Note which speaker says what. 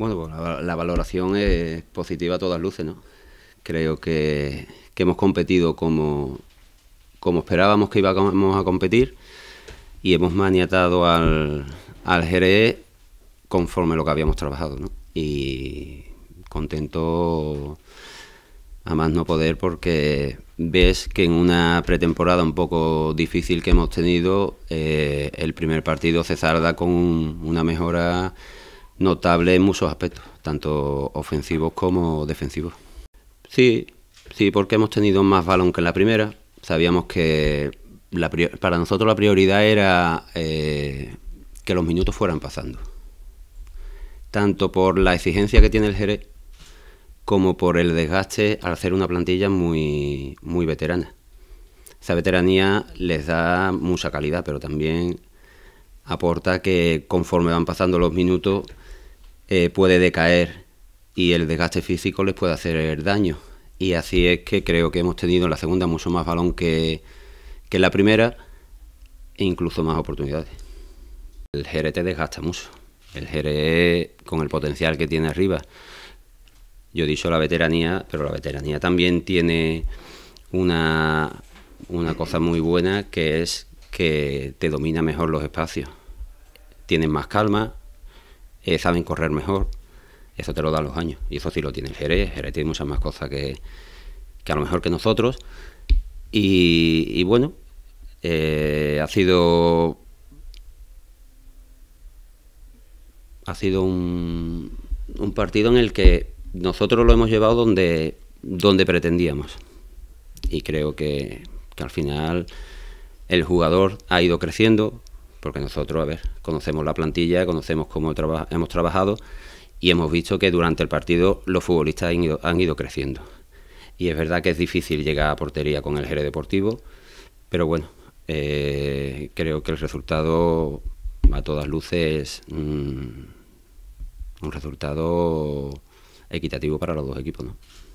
Speaker 1: Bueno, pues la, valoración es positiva a todas luces, ¿no? Creo que, hemos competido como, como esperábamos que íbamos a competir y hemos maniatado al, al GRE conforme lo que habíamos trabajado, ¿no? Y contento a más no poder porque ves que en una pretemporada un poco difícil que hemos tenido, eh, el primer partido se zarda con una mejora notable en muchos aspectos, tanto ofensivos como defensivos. Sí, sí, porque hemos tenido más balón que en la primera. Sabíamos que para nosotros la prioridad era eh, que los minutos fueran pasando. Tanto por la exigencia que tiene el Jerez como por el desgaste al hacer una plantilla muy, muy veterana. Esa veteranía les da mucha calidad, pero también aporta que conforme van pasando los minutos eh, puede decaer y el desgaste físico les puede hacer daño. Y así es que creo que hemos tenido en la segunda mucho más balón que, en la primera e incluso más oportunidades. El Jerez te desgasta mucho. El Jerez con el potencial que tiene arriba. Yo he dicho la veteranía, pero la veteranía también tiene una, una cosa muy buena que es que te domina mejor los espacios. Tienes más calma, eh, saben correr mejor. Eso te lo dan los años. Y eso sí lo tienen Jerez. Jerez tiene muchas más cosas que, que a lo mejor que nosotros. Y, bueno, eh, ha sido. Ha sido un, un partido en el que nosotros lo hemos llevado donde, donde pretendíamos. Y creo que, que al final el jugador ha ido creciendo, porque nosotros, a ver, conocemos la plantilla, conocemos cómo hemos trabajado y hemos visto que durante el partido los futbolistas han ido, creciendo. Y es verdad que es difícil llegar a portería con el Jerez Deportivo, pero bueno, eh, creo que el resultado a todas luces es mm, un resultado equitativo para los dos equipos, ¿no?